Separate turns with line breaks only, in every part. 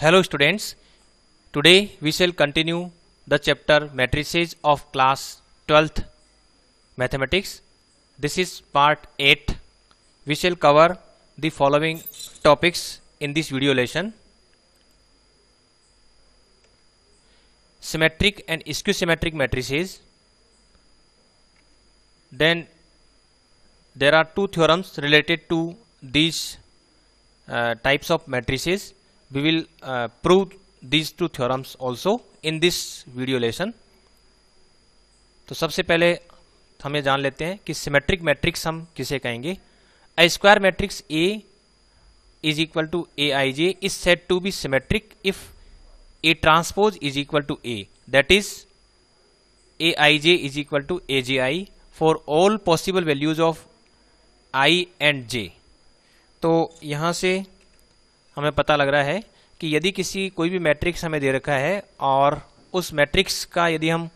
Hello students, today we shall continue the chapter matrices of class 12th mathematics. This is part 8. We shall cover the following topics in this video lesson. Symmetric and skew-symmetric matrices. Then there are two theorems related to these uh, types of matrices we will uh, prove these two theorems also in this video lesson तो सबसे पहले हमें जान लेते हैं कि symmetric matrix हम किसे कहेंगे a square matrix A is equal to A I J is set to be symmetric if A transpose is equal to A that is A I J is equal to A J I for all possible values of I and J तो यहाँ से हमें पता लग रहा है कि यदि किसी कोई भी मैट्रिक्स हमें दे रखा है और उस मैट्रिक्स का यदि हम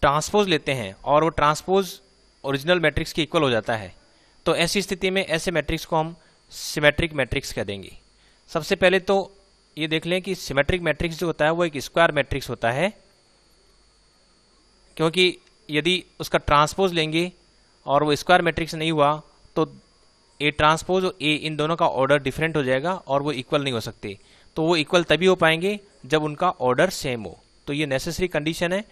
ट्रांसपोज लेते हैं और वो ट्रांसपोज ओरिजिनल मैट्रिक्स के इक्वल हो जाता है तो ऐसी स्थिति में ऐसे मैट्रिक्स को हम सिमेट्रिक मैट्रिक्स कह देंगे सबसे पहले तो ये देख लें कि सिमेट्रिक मैट्रिक्स जो होता है वो एक स्क्वायर मैट्रिक्स होता है क्योंकि यदि उसका ट्रांसपोज लेंगे और वो स्क्वायर मैट्रिक्स नहीं हुआ तो ए ट्रांसपोज और ए इन दोनों का ऑर्डर डिफरेंट हो जाएगा और वो इक्वल नहीं हो सकते तो वो इक्वल तभी हो पाएंगे जब उनका ऑर्डर सेम हो तो ये नेसेसरी कंडीशन है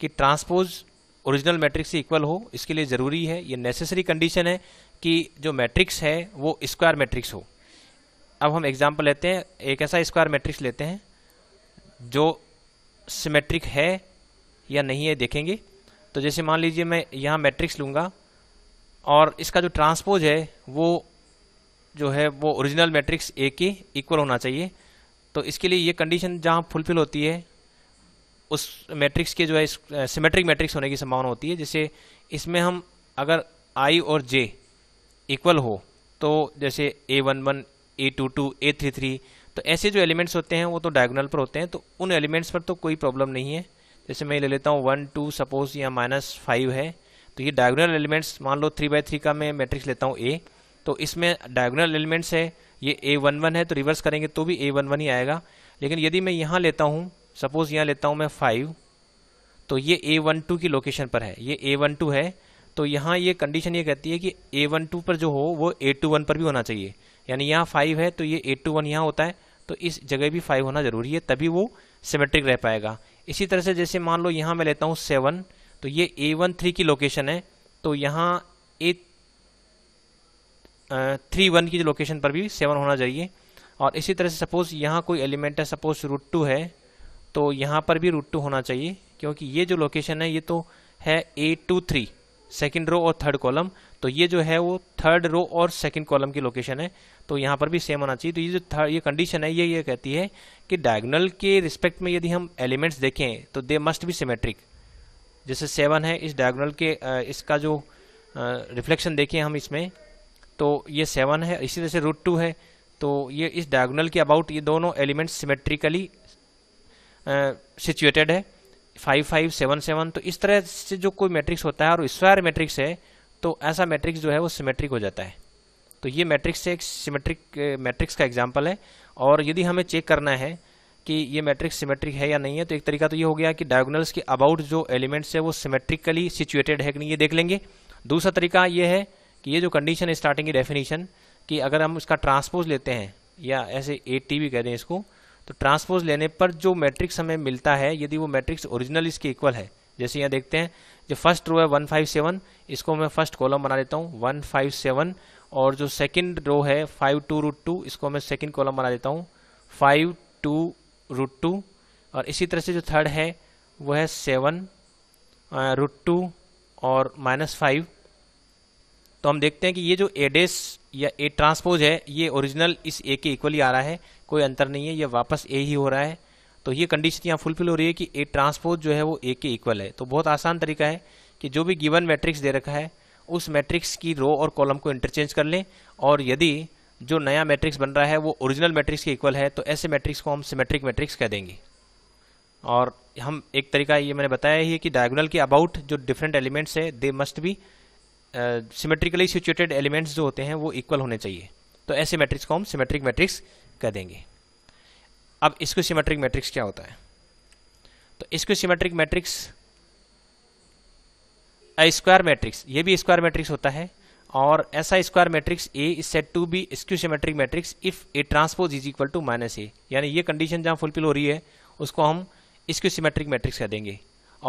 कि ट्रांसपोज ओरिजिनल मैट्रिक्स से इक्वल हो इसके लिए ज़रूरी है ये नेसेसरी कंडीशन है कि जो मैट्रिक्स है वो स्क्वायर मैट्रिक्स हो अब हम एग्जाम्पल लेते हैं एक ऐसा स्क्वायर मैट्रिक्स लेते हैं जो सिमेट्रिक है या नहीं है देखेंगे तो जैसे मान लीजिए मैं यहाँ मैट्रिक्स लूँगा और इसका जो ट्रांसपोज है वो जो है वो ओरिजिनल मैट्रिक्स ए के इक्वल होना चाहिए तो इसके लिए ये कंडीशन जहाँ फुलफिल होती है उस मैट्रिक्स के जो है सिमेट्रिक मैट्रिक्स होने की संभावना होती है जैसे इसमें हम अगर आई और जे इक्वल हो तो जैसे A one one A two two A three three तो ऐसे जो एलिमेंट्स होते हैं वो तो डायगोनल पर होते हैं तो उन एलिमेंट्स पर तो कोई प्रॉब्लम नहीं है जैसे मैं ले लेता हूँ वन टू सपोज यहाँ माइनस फाइव है तो ये डायगोनल एलिमेंट्स मान लो थ्री बाई थ्री का मैं मैट्रिक्स लेता हूँ ए तो इसमें डायगोनल एलिमेंट्स है ये ए वन वन है तो रिवर्स करेंगे तो भी ए वन वन ही आएगा लेकिन यदि मैं यहाँ लेता हूँ सपोज यहाँ लेता हूँ मैं फाइव तो ये ए वन टू की लोकेशन पर है ये ए वन टू है तो यहाँ ये कंडीशन ये कहती है कि ए वन टू पर जो हो वो ए टू वन पर भी होना चाहिए यानी यहाँ फाइव है तो ये ए टू वन यहाँ होता है तो इस जगह भी फाइव होना जरूरी है तभी वो सिमेट्रिक रह पाएगा इसी तरह से जैसे मान लो यहाँ मैं लेता हूँ सेवन तो ये ए वन थ्री की लोकेशन है तो यहाँ ए थ्री वन की लोकेशन पर भी सेवन होना चाहिए और इसी तरह से सपोज़ यहाँ कोई एलिमेंट है सपोज रूट टू है तो यहाँ पर भी रूट टू होना चाहिए क्योंकि ये जो लोकेशन है ये तो है A two three second row और थर्ड कॉलम तो ये जो है वो थर्ड रो और सेकेंड कॉलम की लोकेशन है तो यहाँ पर भी सेम होना चाहिए तो ये जो थर्ड ये कंडीशन है ये ये कहती है कि डायगोनल के रिस्पेक्ट में यदि हम एलिमेंट्स देखें तो दे मस्ट भी सिमेट्रिक जैसे सेवन है इस डायगोनल के इसका जो रिफ्लेक्शन देखें हम इसमें तो ये सेवन है इसी तरह से रूट टू है तो ये इस डायगोनल के अबाउट ये दोनों एलिमेंट्स सिमेट्रिकली सिचुएटेड है फाइव फाइव सेवन सेवन तो इस तरह से जो कोई मैट्रिक्स होता है और स्क्वायर मैट्रिक्स है तो ऐसा मैट्रिक्स जो है वो सिमेट्रिक हो जाता है तो ये मैट्रिक्स एक सिमेट्रिक मैट्रिक्स का एग्जाम्पल है और यदि हमें चेक करना है कि ये मैट्रिक्स सिमेट्रिक है या नहीं है तो एक तरीका तो ये हो गया कि डायगोनल्स के अबाउट जो एलिमेंट्स है वो सिमेट्रिकली सिचुएटेड है कि नहीं ये देख लेंगे दूसरा तरीका ये है कि ये जो कंडीशन है स्टार्टिंग की डेफिनेशन कि अगर हम इसका ट्रांसपोज लेते हैं या ऐसे ए टी भी कह दें हैं इसको तो ट्रांसपोज लेने पर जो मैट्रिक्स हमें मिलता है यदि वो मैट्रिक्स ओरिजिनल इसके इक्वल है जैसे यहाँ देखते हैं जो फर्स्ट रो है वन फाइव सेवन इसको मैं फर्स्ट कॉलम बना देता हूँ वन फाइव सेवन और जो सेकंड रो है फाइव टू रूट टू इसको मैं सेकंड कॉलम बना देता हूँ फाइव टू रूट टू और इसी तरह से जो थर्ड है वो है सेवन रूट टू और माइनस फाइव तो हम देखते हैं कि ये जो एडेस या ए ट्रांसपोज है ये ओरिजिनल इस ए के इक्वली आ रहा है कोई अंतर नहीं है ये वापस ए ही हो रहा है तो ये कंडीशन यहाँ फुलफिल हो रही है कि ए ट्रांसपोज जो है वो ए के इक्वल है तो बहुत आसान तरीका है कि जो भी गिवन मैट्रिक्स दे रखा है उस मैट्रिक्स की रो और कॉलम को इंटरचेंज कर लें और यदि जो नया मैट्रिक्स बन रहा है वो ओरिजिनल मैट्रिक्स के इक्वल है तो ऐसे मैट्रिक्स को हम सिमेट्रिक मैट्रिक्स कह देंगे और हम एक तरीका ये मैंने बताया ही है कि डायगोनल के अबाउट जो डिफरेंट एलिमेंट्स है they must be symmetrically situated elements जो होते हैं वो इक्वल होने चाहिए तो ऐसे मैट्रिक्स को हम सिमेट्रिक मैट्रिक्स कह देंगे अब इसको सिमेट्रिक मैट्रिक्स क्या होता है तो इसको सिमेट्रिक मैट्रिक्स स्क्वायर मैट्रिक्स ये भी स्क्वायर मैट्रिक्स होता है और ऐसा square matrix A is set to be skew matrix if A transpose is equal to minus A यानी ये कंडीशन जहाँ फुलफिल हो रही है उसको हम स्क्यूसीमेट्रिक मैट्रिक्स कह देंगे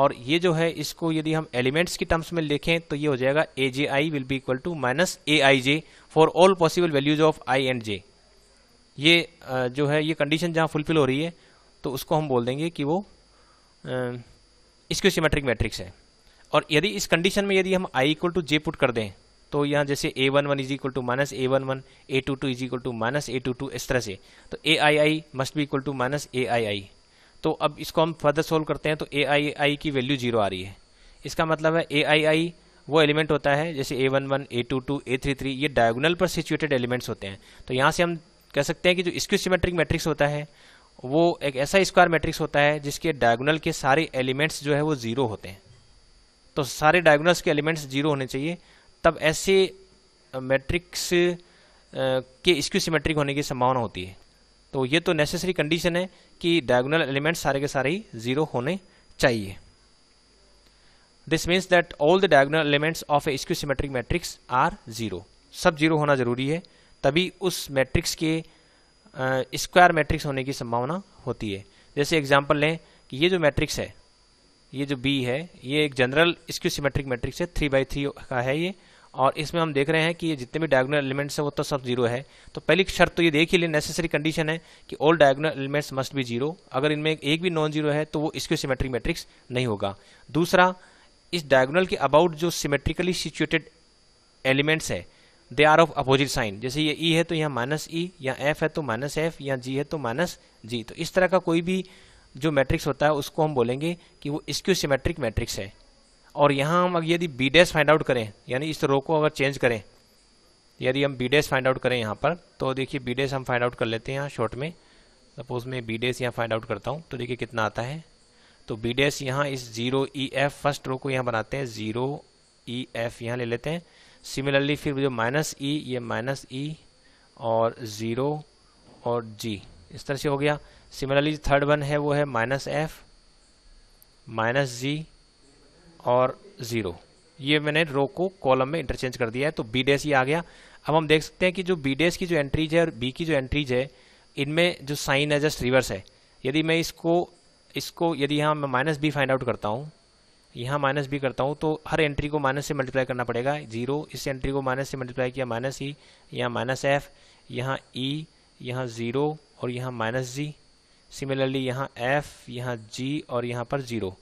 और ये जो है इसको यदि हम एलिमेंट्स की टर्म्स में लिखें तो ये हो जाएगा A J I will be equal to minus A I J for all possible values of I and J ये जो है ये कंडीशन जहाँ फुलफिल हो रही है तो उसको हम बोल देंगे कि वो स्क्यू सीमेट्रिक मैट्रिक्स है और यदि इस कंडीशन में यदि हम I equal to J put कर दें तो यहाँ जैसे A one one is equal to minus A one one A two two is equal to minus A two two इस तरह से तो A I I must be equal to minus A I I तो अब इसको हम further solve करते हैं तो ए आई आई की वैल्यू जीरो आ रही है इसका मतलब है ए आई आई वो एलिमेंट होता है जैसे A one one A two two A three three ये डायगोनल पर सिचुएटेड एलिमेंट्स होते हैं तो यहाँ से हम कह सकते हैं कि जो सिमेट्रिक मैट्रिक्स होता है वो एक ऐसा स्क्वायर मैट्रिक्स होता है जिसके डायगोनल के सारे एलिमेंट्स जो है वो जीरो होते हैं तो सारे डायगोनल्स के एलिमेंट्स जीरो होने चाहिए तब ऐसे मैट्रिक्स के इसक्यू सिमेट्रिक होने की संभावना होती है तो ये तो नेसेसरी कंडीशन है कि डायगोनल एलिमेंट सारे के सारे ही जीरो होने चाहिए this means that all the diagonal elements of a skew symmetric matrix are zero सब जीरो होना जरूरी है तभी उस मैट्रिक्स के स्क्वायर uh, मैट्रिक्स होने की संभावना होती है जैसे एग्जाम्पल लें कि ये जो मैट्रिक्स है ये जो बी है ये एक जनरल इसक्यू सिमेट्रिक मैट्रिक्स है थ्री बाई थ्री का है ये और इसमें हम देख रहे हैं कि ये जितने भी डायगोनल एलिमेंट्स हैं वो तो सब जीरो है तो पहली शर्त तो ये देख ही ले नेसेसरी कंडीशन है कि all diagonal elements must be zero अगर इनमें एक भी नॉन जीरो है तो वो इसके सिमेट्रिक मैट्रिक्स नहीं होगा दूसरा इस डायगोनल के अबाउट जो सिमेट्रिकली सिचुएटेड एलिमेंट्स है they are of opposite sign जैसे ये ई e है तो यहाँ माइनस ई या एफ है तो माइनस एफ या जी है तो माइनस जी तो इस तरह का कोई भी जो मैट्रिक्स होता है उसको हम बोलेंगे कि वो इसक्यू सिमेट्रिक मैट्रिक्स है और यहाँ हम यदि बी डेस फाइंड आउट करें यानी इस रो को अगर चेंज करें यदि हम बी डेस फाइंड आउट करें यहाँ पर तो देखिए बी डेस हम फाइंड आउट कर लेते हैं यहाँ शॉर्ट में सपोज मैं बी डेस यहाँ फाइंड आउट करता हूँ तो देखिए कितना आता है तो बी डैश यहाँ इस zero E F first row को यहाँ बनाते हैं जीरो ई एफ यहाँ ले लेते हैं सिमिलरली फिर जो माइनस ई e, ये माइनस ई e और ज़ीरो और जी इस तरह से हो गया सिमिलरली थर्ड वन है वो है माइनस एफ माइनस जी और ज़ीरो ये मैंने रो को कॉलम में इंटरचेंज कर दिया है तो बी डेस ये आ गया अब हम देख सकते हैं कि जो बी डेस की जो एंट्रीज है और बी की जो एंट्रीज है इनमें जो साइन है जस्ट रिवर्स है यदि मैं इसको इसको यदि यहाँ मैं माइनस बी फाइंड आउट करता हूँ यहाँ माइनस बी करता हूँ तो हर एंट्री को माइनस से मल्टीप्लाई करना पड़ेगा जीरो इस एंट्री को माइनस से मल्टीप्लाई किया माइनस ई e, यहाँ माइनस एफ यहाँ ई e, यहाँ ज़ीरो और यहाँ माइनस जी सिमिलरली यहाँ एफ यहाँ जी और यहाँ पर ज़ीरो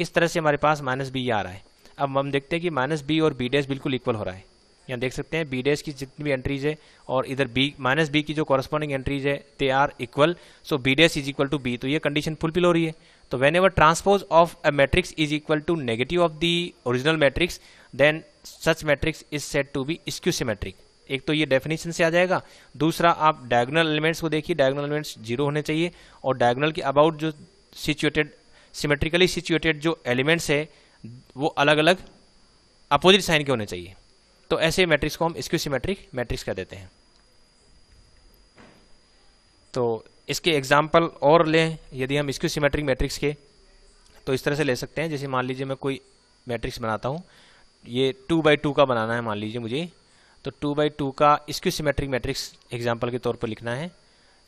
इस तरह से हमारे पास माइनस बी आ रहा है अब हम देखते हैं कि माइनस बी और बी डैश बिल्कुल इक्वल हो रहा है यहाँ देख सकते हैं बी डैश की जितनी भी एंट्रीज है और इधर बी माइनस बी की जो कॉरस्पॉन्डिंग एंट्रीज है they are equal so B dash is equal to B तो ये कंडीशन फुलफिल हो रही है तो whenever transpose of a matrix is equal to negative of the original matrix then such matrix is set to be skew matrix एक तो ये definition से आ जाएगा दूसरा आप डायगोनल एलिमेंट्स को देखिए डायगोनल एलिमेंट्स जीरो होने चाहिए और डायगोनल के अबाउट जो सिचुएटेड सिमेट्रिकली सिचुएटेड जो एलिमेंट्स है वो अलग अलग अपोजिट साइन के होने चाहिए तो ऐसे मैट्रिक्स को हम स्क्यू सिमेट्रिक मैट्रिक्स कह देते हैं तो इसके एग्जाम्पल और लें यदि हम स्क्यू सिमेट्रिक मैट्रिक्स के तो इस तरह से ले सकते हैं जैसे मान लीजिए मैं कोई मैट्रिक्स बनाता हूँ ये टू बाई टू का बनाना है मान लीजिए मुझे तो टू बाई टू का स्क्यू सिमेट्रिक मैट्रिक्स एग्जाम्पल के तौर पर लिखना है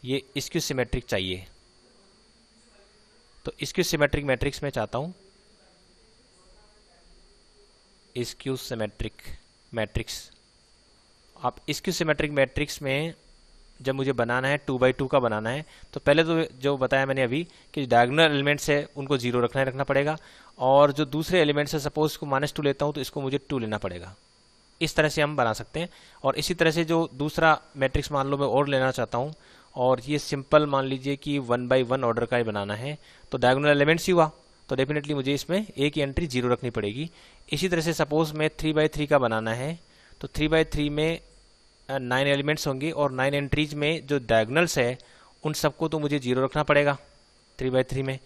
ये स्क्यू सिमेट्रिक चाहिए तो इसक्यू सिमेट्रिक मैट्रिक्स में चाहता हूं इसक्यू सिमेट्रिक मैट्रिक्स आप इसक्यू सिमेट्रिक मैट्रिक्स में जब मुझे बनाना है टू बाई टू का बनाना है तो पहले तो जो बताया मैंने अभी कि डायगोनल एलिमेंट्स है उनको जीरो रखना है रखना पड़ेगा और जो दूसरे एलिमेंट्स है सपोज को माइनस टू लेता हूँ तो इसको मुझे टू लेना पड़ेगा इस तरह से हम बना सकते हैं और इसी तरह से जो दूसरा मैट्रिक्स मान लो मैं और लेना चाहता हूँ और ये सिंपल मान लीजिए कि वन बाई वन ऑर्डर का ही बनाना है तो डायगोनल एलिमेंट्स ही हुआ तो डेफिनेटली मुझे इसमें ए की एंट्री जीरो रखनी पड़ेगी इसी तरह से सपोज मैं थ्री बाई थ्री का बनाना है तो थ्री बाई थ्री में नाइन एलिमेंट्स होंगे और नाइन एंट्रीज में जो डायगोनल्स है उन सबको तो मुझे जीरो रखना पड़ेगा थ्री बाई थ्री में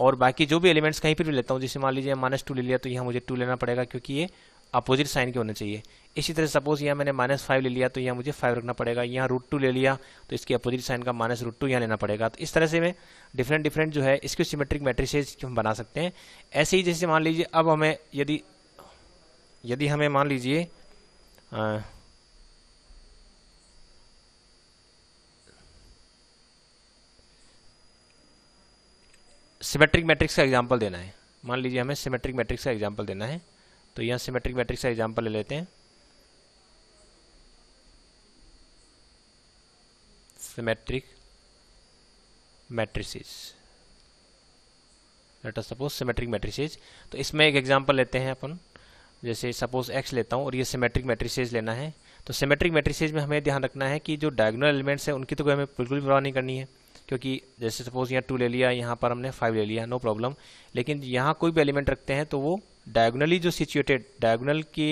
और बाकी जो भी एलिमेंट्स कहीं पर भी लेता हूँ जैसे मान लीजिए माइनस टू ले लिया तो यहाँ मुझे टू लेना पड़ेगा क्योंकि ये अपोजिट साइन के होने चाहिए इसी तरह सपोज यहाँ मैंने माइनस फाइव ले लिया तो यहाँ मुझे फाइव रखना पड़ेगा यहाँ रूट टू ले लिया तो इसके अपोजिट साइन का माइनस रूट टू यहाँ लेना पड़ेगा तो इस तरह से मैं डिफरेंट डिफरेंट जो है इसके सिमेट्रिक मैट्रिसेज हम बना सकते हैं ऐसे ही जैसे मान लीजिए अब हमें यदि यदि हमें मान लीजिए सिमेट्रिक मैट्रिक्स का एग्जाम्पल देना है मान लीजिए हमें सिमेट्रिक मैट्रिक्स का एग्जाम्पल देना है तो यहाँ सिमेट्रिक मैट्रिक्स का एग्जाम्पल ले लेते हैं symmetric matrices let us suppose symmetric matrices तो इसमें एक एग्जांपल लेते हैं अपन जैसे सपोज एक्स लेता हूँ और ये सिमेट्रिक मैट्रिसेस लेना है तो सिमेट्रिक मैट्रिसेस में हमें ध्यान रखना है कि जो डायगोनल एलिमेंट्स हैं उनकी तो कोई हमें बिल्कुल भी परवाह नहीं करनी है क्योंकि जैसे सपोज यहाँ टू ले लिया यहाँ पर हमने फाइव ले लिया नो प्रॉब्लम लेकिन यहाँ कोई भी एलिमेंट रखते हैं तो वो डायगोनली जो सिचुएटेड डायगोनल के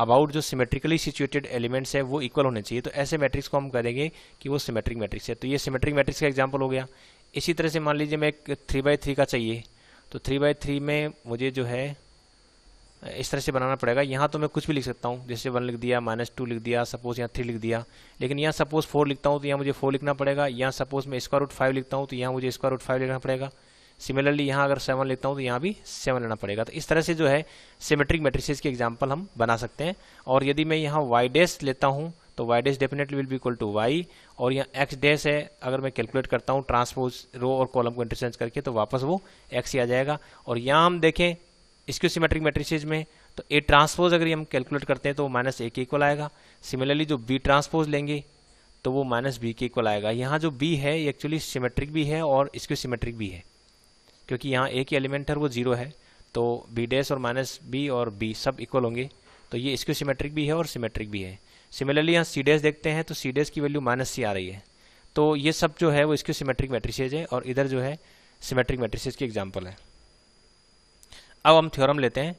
अबाउट जो सिमेट्रिकली सिचुएटेड एलिमेंट्स है वो इक्वल होने चाहिए तो ऐसे मैट्रिक्स को हम करेंगे कि वो सिमेट्रिक मैट्रिक्स है तो ये सिमेट्रिक मैट्रिक्स का एग्जाम्पल हो गया इसी तरह से मान लीजिए मैं एक थ्री बाई थ्री का चाहिए तो थ्री बाई थ्री में मुझे जो है इस तरह से बनाना पड़ेगा यहाँ तो मैं कुछ भी लिख सकता हूँ जैसे वन लिख दिया माइनस टू लिख दिया सपोज यहाँ थ्री लिख दिया लेकिन यहाँ सपोज फोर लिखता हूँ तो यहाँ मुझे फोर लिखना पड़ेगा यहाँ सपोज मैं स्क्वायर रूट फाइव लिखता हूँ तो यहाँ मुझे स्क्वायर रूट फाइव लिखना पड़ेगा सिमिलरली यहाँ अगर सेवन लेता हूँ तो यहाँ भी सेवन लेना पड़ेगा तो इस तरह से जो है सिमेट्रिक मेट्रिसेज की एग्जाम्पल हम बना सकते हैं और यदि मैं यहाँ वाई डेस लेता हूँ तो Y dash definitely will be equal to Y और यहाँ एक्स डेस है अगर मैं कैलकुलेट करता हूँ ट्रांसपोज रो और कॉलम को इंटरचेंज करके तो वापस वो एक्स ही आ जाएगा और यहाँ हम देखें इसक्यू सिमेट्रिक मेट्रिसेज में तो ए ट्रांसपोज अगर हम कैलकुलेट करते हैं तो माइनस ए के इक्वल आएगा सिमिलरली जो बी ट्रांसपोज लेंगे तो वो माइनस बी के इक्वल आएगा यहाँ जो बी है एक्चुअली सिमेट्रिक भी है और इसक्यू सिमेट्रिक भी है क्योंकि यहाँ ए की एलिमेंट है वो जीरो है तो बी डैश और माइनस बी और बी सब इक्वल होंगे तो ये इसको सिमेट्रिक भी है और सिमेट्रिक भी है सिमिलरली यहाँ सी डैश देखते हैं तो सी डैश की वैल्यू माइनस सी आ रही है तो ये सब जो है वो इसके सिमेट्रिक मेट्रिसेज है और इधर जो है सिमेट्रिक मेट्रिसेज की एग्जाम्पल है अब हम थ्योरम लेते हैं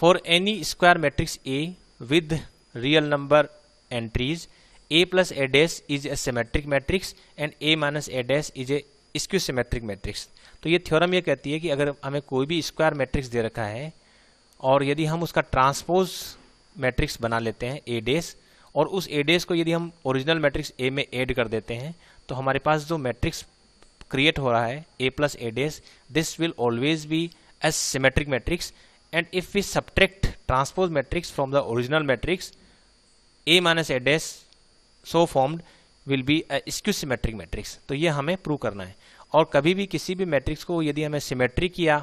for any square matrix A with real number entries A plus A dash is a symmetric matrix and A minus A dash is a skew symmetric matrix तो ये थ्योरम ये कहती है कि अगर हमें कोई भी स्क्वायर मैट्रिक्स दे रखा है और यदि हम उसका ट्रांसपोज मैट्रिक्स बना लेते हैं ए डेस और उस ए डेस को यदि हम ओरिजिनल मैट्रिक्स ए में ऐड कर देते हैं तो हमारे पास जो मैट्रिक्स क्रिएट हो रहा है A plus A dash this will always be as symmetric matrix and if we subtract transpose matrix from the original matrix A minus A dash so formed will be skew symmetric matrix तो ये हमें prove करना है और कभी भी किसी भी मैट्रिक्स को यदि हमें सिमेट्रिक या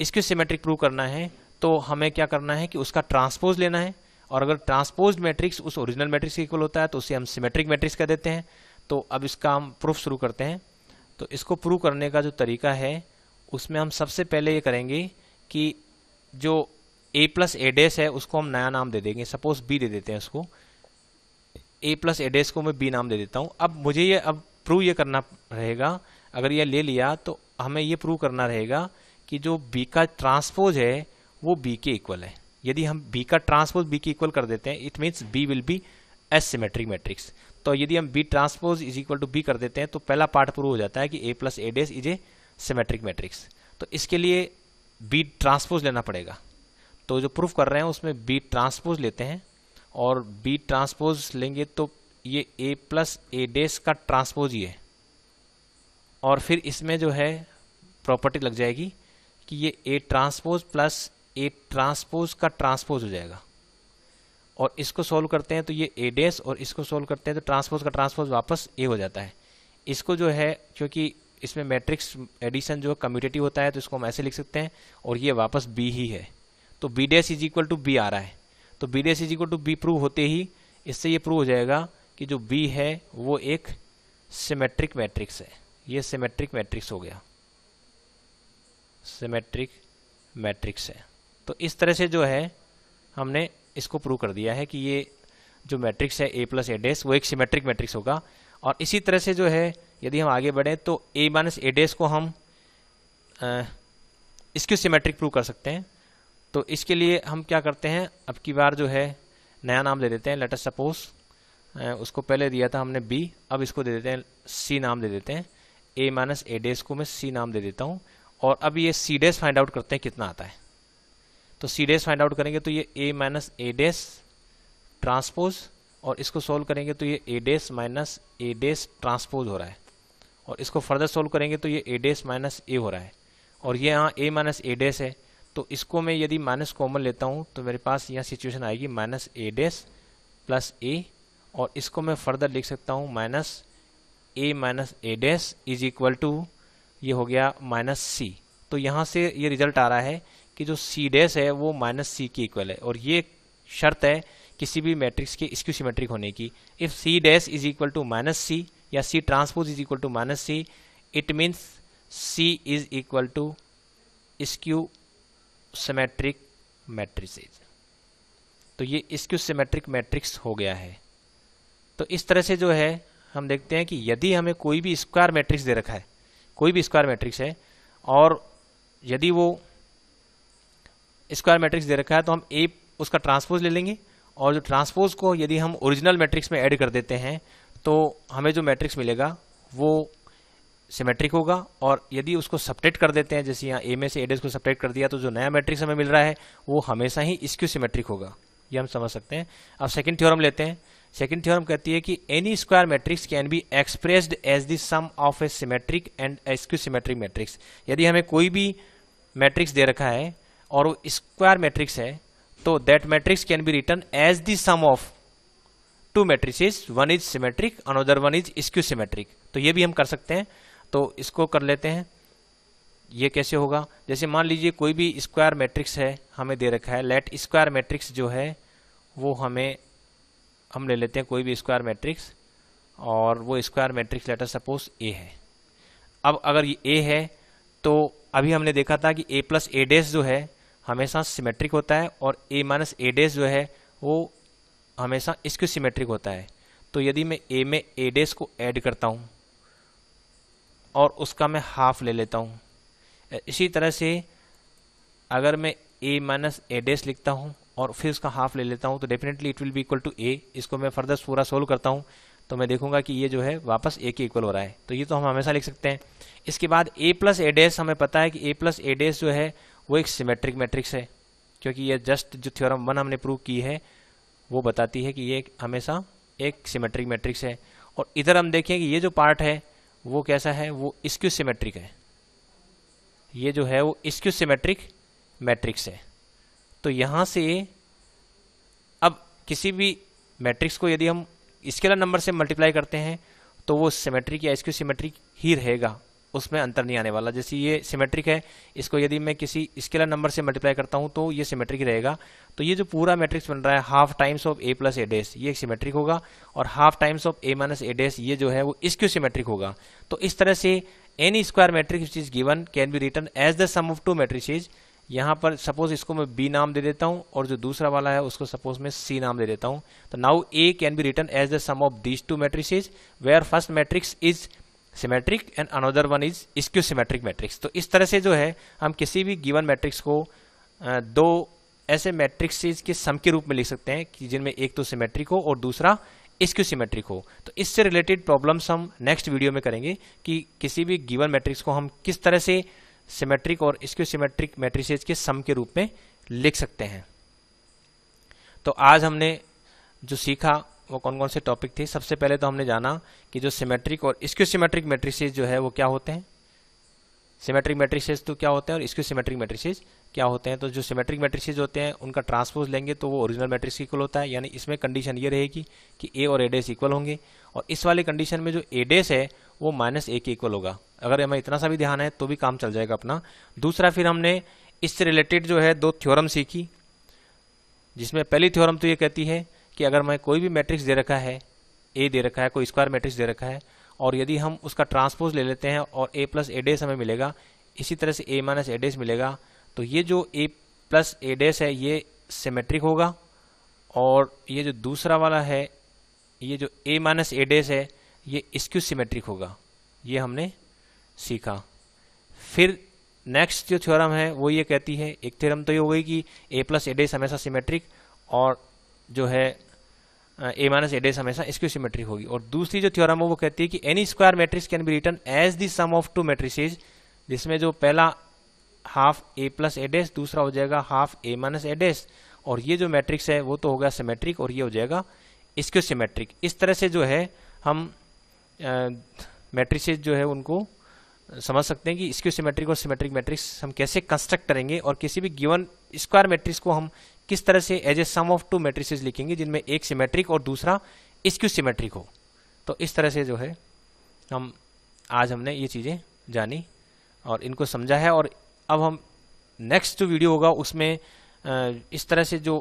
इसके सिमेट्रिक प्रूव करना है तो हमें क्या करना है कि उसका ट्रांसपोज लेना है और अगर ट्रांसपोज मैट्रिक्स उस ओरिजिनल मैट्रिक्स के इक्वल होता है तो उसे हम सिमेट्रिक मैट्रिक्स कह देते हैं तो अब इसका हम प्रूफ शुरू करते हैं तो इसको प्रूव करने का जो तरीका है उसमें हम सबसे पहले ये करेंगे कि जो ए प्लस ए है उसको हम नया नाम दे देंगे सपोज बी दे देते हैं उसको ए प्लस ए को मैं बी नाम दे देता हूँ अब मुझे ये अब प्रूव ये करना रहेगा अगर यह ले लिया तो हमें यह प्रूव करना रहेगा कि जो बी का ट्रांसपोज है वो बी के इक्वल है यदि हम बी का ट्रांसपोज बी के इक्वल कर देते हैं it means B will be as symmetric matrix तो यदि हम B transpose is equal to B कर देते हैं तो पहला पार्ट प्रूव हो जाता है कि A plus A dash is a symmetric matrix तो इसके लिए बी ट्रांसपोज लेना पड़ेगा तो जो प्रूफ कर रहे हैं उसमें बी ट्रांसपोज लेते हैं और बी ट्रांसपोज लेंगे तो ये ए प्लस ए डेस का ट्रांसपोज ही है और फिर इसमें जो है प्रॉपर्टी लग जाएगी कि ये A transpose plus A transpose का ट्रांसपोज हो जाएगा और इसको सोल्व करते हैं तो ये ए डेस और इसको सोल्व करते हैं तो ट्रांसपोज का ट्रांसपोज वापस ए हो जाता है इसको जो है क्योंकि इसमें मैट्रिक्स एडिशन जो कम्यूटेटिव होता है तो इसको हम ऐसे लिख सकते हैं और ये वापस बी ही है तो B dash is equal to B आ रहा है तो B dash is equal to B prove होते ही इससे ये प्रूव हो जाएगा कि जो बी है वो एक सिमेट्रिक मैट्रिक्स है ये सिमेट्रिक मैट्रिक्स हो गया सिमेट्रिक मैट्रिक्स है तो इस तरह से जो है हमने इसको प्रूव कर दिया है कि ये जो मैट्रिक्स है ए प्लस ए डेस वो एक सिमेट्रिक मैट्रिक्स होगा और इसी तरह से जो है यदि हम आगे बढ़ें तो ए माइनस ए डेस को हम इसके सिमेट्रिक प्रूव कर सकते हैं तो इसके लिए हम क्या करते हैं अब की बार जो है नया नाम दे देते हैं लेटर सपोज उसको पहले दिया था हमने बी अब इसको दे देते हैं सी नाम दे देते हैं ए माइनस ए डेस को मैं सी नाम दे देता हूँ और अब ये सी डेस फाइंड आउट करते हैं कितना आता है तो सी डेस फाइंड आउट करेंगे तो ये ए माइनस ए डेस ट्रांसपोज और इसको सोल्व करेंगे तो ये ए डेस माइनस ए डेस ट्रांसपोज हो रहा है और इसको फर्दर सोल्व करेंगे तो ये ए डेस माइनस ए हो रहा है और ये यहाँ ए माइनस ए डेस है तो इसको मैं यदि माइनस कॉमन लेता हूँ तो मेरे पास यहाँ सिचुएशन आएगी माइनस ए डेस प्लस ए और इसको मैं फर्दर लिख सकता हूँ minus A minus A dash is equal to ये हो गया माइनस सी तो यहाँ से ये रिजल्ट आ रहा है कि जो सी डैस है वो माइनस सी के इक्वल है और ये शर्त है किसी भी मैट्रिक्स के स्क्यू सीमेट्रिक होने की if C dash is equal to minus C या C transpose is equal to minus C it means C is equal to skew symmetric matrices तो ये स्क्यू सीमेट्रिक मैट्रिक्स हो गया है तो इस तरह से जो है हम देखते हैं कि यदि हमें कोई भी स्क्वायर मैट्रिक्स दे रखा है कोई भी स्क्वायर मैट्रिक्स है और यदि वो स्क्वायर मैट्रिक्स दे रखा है तो हम ए उसका ट्रांसपोज ले लेंगे और जो ट्रांसपोज को यदि हम ओरिजिनल मैट्रिक्स में ऐड कर देते हैं तो हमें जो मैट्रिक्स मिलेगा वो सिमेट्रिक होगा और यदि उसको सपरेट कर देते हैं जैसे यहाँ ए में से एडेस को सपरेट कर दिया तो जो नया मैट्रिक्स हमें मिल रहा है वो हमेशा ही इसक्यू सिमेट्रिक होगा ये हम समझ सकते हैं अब सेकेंड थ्योरम लेते हैं सेकेंड थ्योरम कहती है कि any square matrix can be expressed as the sum of a symmetric and skew symmetric matrix यदि हमें कोई भी मैट्रिक्स दे रखा है और वो स्क्वायर मैट्रिक्स है तो that matrix can be written as the sum of two matrix one is symmetric another one is skew symmetric तो ये भी हम कर सकते हैं तो इसको कर लेते हैं ये कैसे होगा जैसे मान लीजिए कोई भी स्क्वायर मैट्रिक्स है हमें दे रखा है लेट स्क्वायर मैट्रिक्स जो है वो हमें हम ले लेते हैं कोई भी स्क्वायर मैट्रिक्स और वो square matrix later suppose A है अब अगर ये ए है तो अभी हमने देखा था कि ए प्लस ए डेस जो है हमेशा सिमेट्रिक होता है और ए माइनस ए डेस जो है वो हमेशा इसके सिमेट्रिक होता है तो यदि मैं ए में ए डेस को ऐड करता हूँ और उसका मैं हाफ ले लेता हूँ इसी तरह से अगर मैं ए माइनस ए डेस लिखता हूँ और फिर उसका हाफ ले लेता हूँ तो definitely it will be equal to A इसको मैं फर्दर पूरा सोल्व करता हूँ तो मैं देखूंगा कि ये जो है वापस ए के इक्वल हो रहा है तो ये तो हम हमेशा लिख सकते हैं इसके बाद ए प्लस ए डेस हमें पता है कि ए प्लस ए डेस जो है वो एक सिमेट्रिक मैट्रिक्स है क्योंकि ये जस्ट जो थ्योरम वन हमने प्रूव की है वो बताती है कि ये हमेशा एक सिमेट्रिक मैट्रिक्स है और इधर हम देखें कि ये जो पार्ट है वो कैसा है वो इसक्यू सिमेट्रिक है ये जो है वो इसक्यू सिमेट्रिक मैट्रिक्स है तो यहाँ से अब किसी भी मैट्रिक्स को यदि हम स्केलर नंबर से मल्टीप्लाई करते हैं तो वो सिमेट्रिक या इसकी सिमेट्रिक ही रहेगा उसमें अंतर नहीं आने वाला जैसे ये सिमेट्रिक है इसको यदि मैं किसी स्केलर नंबर से मल्टीप्लाई करता हूँ तो ये सिमेट्रिक रहेगा तो ये जो पूरा मैट्रिक्स बन रहा है half times of A plus A dash ये सिमेट्रिक होगा और half times of A minus A dash ये जो है वो इसक्यू सिमेट्रिक होगा तो इस तरह से any square matrix is given can be written as the sum of two matrix यहाँ पर सपोज इसको मैं बी नाम दे देता हूँ और जो दूसरा वाला है उसको सपोज मैं सी नाम दे देता हूँ तो now A can be written as the sum of these two matrix where first matrix is symmetric and another one is skew symmetric matrix तो इस तरह से जो है हम किसी भी गिवन मैट्रिक्स को दो ऐसे मैट्रिक्सेज के सम के रूप में लिख सकते हैं कि जिनमें एक तो सिमेट्रिक हो और दूसरा इसक्यू सिमेट्रिक हो तो इससे रिलेटेड प्रॉब्लम्स हम नेक्स्ट वीडियो में करेंगे कि किसी भी गिवन मैट्रिक्स को हम किस तरह से सिमेट्रिक और इसके सिमेट्रिक मैट्रिसेज के सम के रूप में लिख सकते हैं तो आज हमने जो सीखा वो कौन कौन से टॉपिक थे सबसे पहले तो हमने जाना कि जो सिमेट्रिक और इसके सिमेट्रिक मैट्रिसेज जो है वो क्या होते हैं सिमेट्रिक मैट्रिसेज तो क्या होते हैं और इसक्यू सिमेट्रिक मैट्रिसेज क्या होते हैं तो जो सिमेट्रिक मैट्रिसेज होते हैं उनका ट्रांसपोज लेंगे तो वो ओरिजिनल मैट्रिक्स इक्वल होता है यानी इसमें कंडीशन ये रहेगी कि ए और एडेस इक्वल होंगे और इस वाले कंडीशन में जो एडेस है वो माइनस ए के इक्वल होगा अगर हमें इतना सा भी ध्यान है तो भी काम चल जाएगा अपना दूसरा फिर हमने इससे रिलेटेड जो है दो थ्योरम सीखी जिसमें पहली थ्योरम तो ये कहती है कि अगर मैं कोई भी मैट्रिक्स दे रखा है ए दे रखा है कोई स्क्वायर मैट्रिक्स दे रखा है और यदि हम उसका ट्रांसपोज ले लेते हैं और ए प्लस एडेस हमें मिलेगा इसी तरह से ए माइनस एडेस मिलेगा तो ये जो ए प्लस ए डेस है ये सिमेट्रिक होगा और ये जो दूसरा वाला है ये जो ए माइनस ए डेस है ये स्क्यू सिमेट्रिक होगा ये हमने सीखा फिर नेक्स्ट जो थ्योरम है वो ये कहती है एक थ्योरम तो ये हो गई कि ए प्लस ए डेस हमेशा सिमेट्रिक और जो है ए माइनस ए डेस हमेशा स्क्यू सिमेट्रिक होगी और दूसरी जो थ्योरम है वो कहती है कि any square matrix can be written as the sum of two matrices जिसमें जो पहला हाफ ए प्लस ए दूसरा हो जाएगा हाफ ए माइनस ए और ये जो मैट्रिक्स है वो तो हो गया सिमेट्रिक और ये हो जाएगा इसक्यू सिमेट्रिक इस तरह से जो है हम मैट्रिक्सेज जो है उनको समझ सकते हैं कि इसक्यू सिमेट्रिक और सिमेट्रिक मैट्रिक्स हम कैसे कंस्ट्रक्ट करेंगे और किसी भी गिवन स्क्वायर मैट्रिक्स को हम किस तरह से as a sum of two matrices लिखेंगे जिनमें एक सिमेट्रिक और दूसरा इसक्यू सिमेट्रिक हो तो इस तरह से जो है हम आज हमने ये चीज़ें जानी और इनको समझा है और अब हम नेक्स्ट जो वीडियो होगा उसमें इस तरह से जो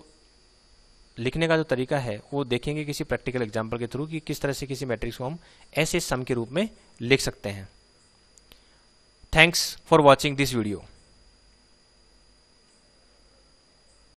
लिखने का जो तरीका है वो देखेंगे किसी प्रैक्टिकल एग्जाम्पल के थ्रू कि किस तरह से किसी मैट्रिक्स को हम ऐसे सम के रूप में लिख सकते हैं thanks for watching this video